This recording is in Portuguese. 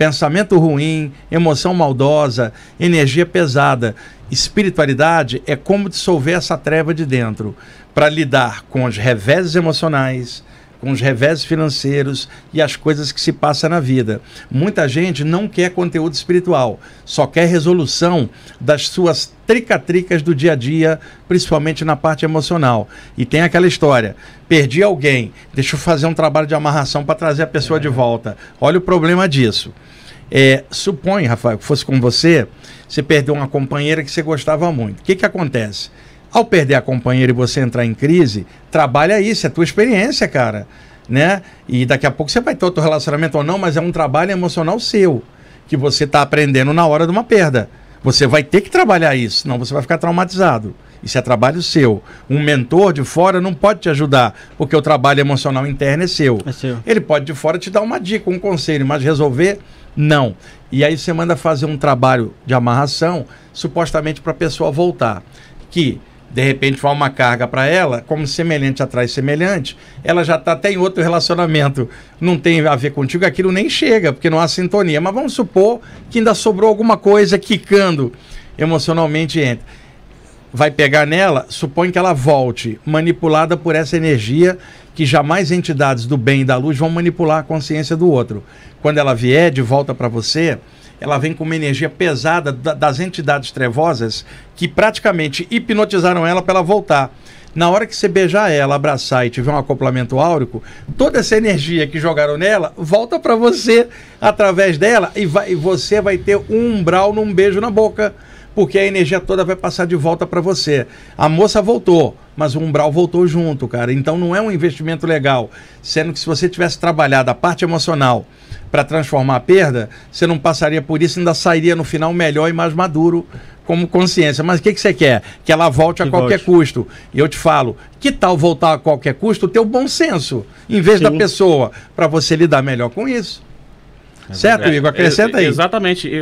pensamento ruim, emoção maldosa, energia pesada. Espiritualidade é como dissolver essa treva de dentro para lidar com os reveses emocionais, com os revés financeiros e as coisas que se passa na vida. Muita gente não quer conteúdo espiritual, só quer resolução das suas tricatricas do dia a dia, principalmente na parte emocional. E tem aquela história: perdi alguém, deixa eu fazer um trabalho de amarração para trazer a pessoa é. de volta. Olha o problema disso. É, suponha, Rafael, que fosse com você, você perdeu uma companheira que você gostava muito. O que, que acontece? Ao perder a companheira e você entrar em crise, trabalha isso, é tua experiência, cara. Né? E daqui a pouco você vai ter outro relacionamento ou não, mas é um trabalho emocional seu, que você está aprendendo na hora de uma perda. Você vai ter que trabalhar isso, senão você vai ficar traumatizado. Isso é trabalho seu. Um mentor de fora não pode te ajudar, porque o trabalho emocional interno é seu. É seu. Ele pode de fora te dar uma dica, um conselho, mas resolver, não. E aí você manda fazer um trabalho de amarração, supostamente para a pessoa voltar. Que de repente for uma carga para ela, como semelhante atrás semelhante, ela já está até em outro relacionamento, não tem a ver contigo, aquilo nem chega, porque não há sintonia. Mas vamos supor que ainda sobrou alguma coisa quicando emocionalmente entre. Vai pegar nela, supõe que ela volte, manipulada por essa energia que jamais entidades do bem e da luz vão manipular a consciência do outro. Quando ela vier de volta para você, ela vem com uma energia pesada da, das entidades trevosas que praticamente hipnotizaram ela para ela voltar. Na hora que você beijar ela, abraçar e tiver um acoplamento áurico, toda essa energia que jogaram nela volta para você através dela e, vai, e você vai ter um umbral num beijo na boca porque a energia toda vai passar de volta para você. A moça voltou, mas o umbral voltou junto, cara. Então não é um investimento legal. Sendo que se você tivesse trabalhado a parte emocional para transformar a perda, você não passaria por isso, ainda sairia no final melhor e mais maduro como consciência. Mas o que, que você quer? Que ela volte que a qualquer volte. custo. E eu te falo, que tal voltar a qualquer custo o teu bom senso, em vez Sim. da pessoa, para você lidar melhor com isso. É certo, Igor? Acrescenta é, aí. Exatamente. Eu...